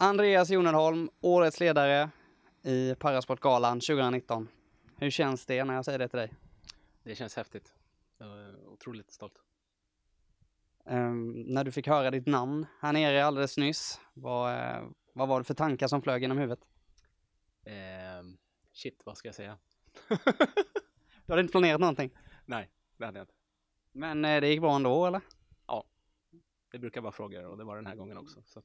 Andreas Jonelholm, årets ledare i Parasportgalan 2019. Hur känns det när jag säger det till dig? Det känns häftigt. Jag är otroligt stolt. Um, när du fick höra ditt namn här nere alldeles nyss, vad, eh, vad var det för tankar som flög genom huvudet? Um, shit, vad ska jag säga? du hade inte planerat någonting? Nej, det hade jag inte. Men eh, det gick bra ändå, eller? Ja, det brukar vara frågor och det var den här gången också. Så att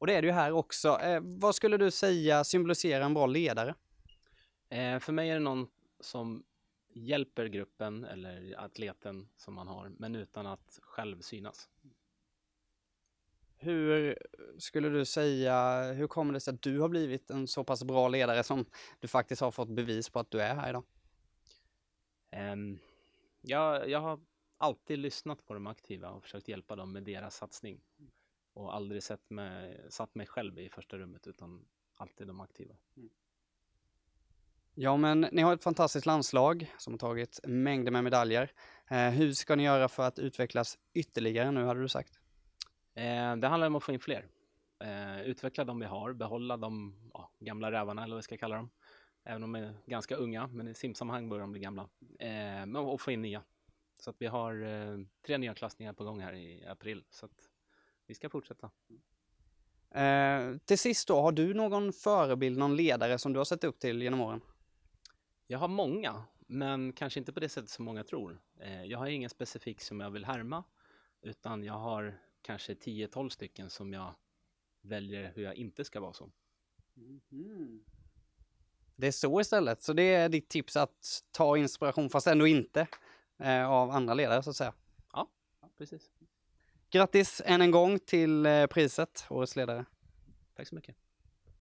och det är det ju här också. Eh, vad skulle du säga symboliserar en bra ledare? Eh, för mig är det någon som hjälper gruppen eller atleten som man har, men utan att själv synas. Hur skulle du säga, hur kommer det sig att du har blivit en så pass bra ledare som du faktiskt har fått bevis på att du är här idag? Um, ehm, jag, jag har alltid lyssnat på de aktiva och försökt hjälpa dem med deras satsning och aldrig sett mig, satt mig själv i första rummet utan alltid de aktiva. Mm. Ja, men ni har ett fantastiskt landslag som har tagit mängder med medaljer. Eh, hur ska ni göra för att utvecklas ytterligare nu, hade du sagt? Eh, det handlar om att få in fler. Eh, utveckla de vi har, behålla de ja, gamla rävarna eller vad vi ska kalla dem. Även om de är ganska unga, men i simsammanhang börjar de bli gamla. Eh, men och få in nya. Så att vi har eh, tre nya klassningar på gång här i april. Så att vi ska fortsätta. Eh, till sist då, har du någon förebild, någon ledare som du har sett upp till genom åren? Jag har många, men kanske inte på det sättet som många tror. Eh, jag har ingen specifik som jag vill härma, utan jag har kanske 10-12 stycken som jag väljer hur jag inte ska vara som. Mm -hmm. Det är så istället, så det är ditt tips att ta inspiration fast ändå inte eh, av andra ledare så att säga. Ja, precis. Grattis än en gång till eh, priset, Årets ledare. Tack så mycket.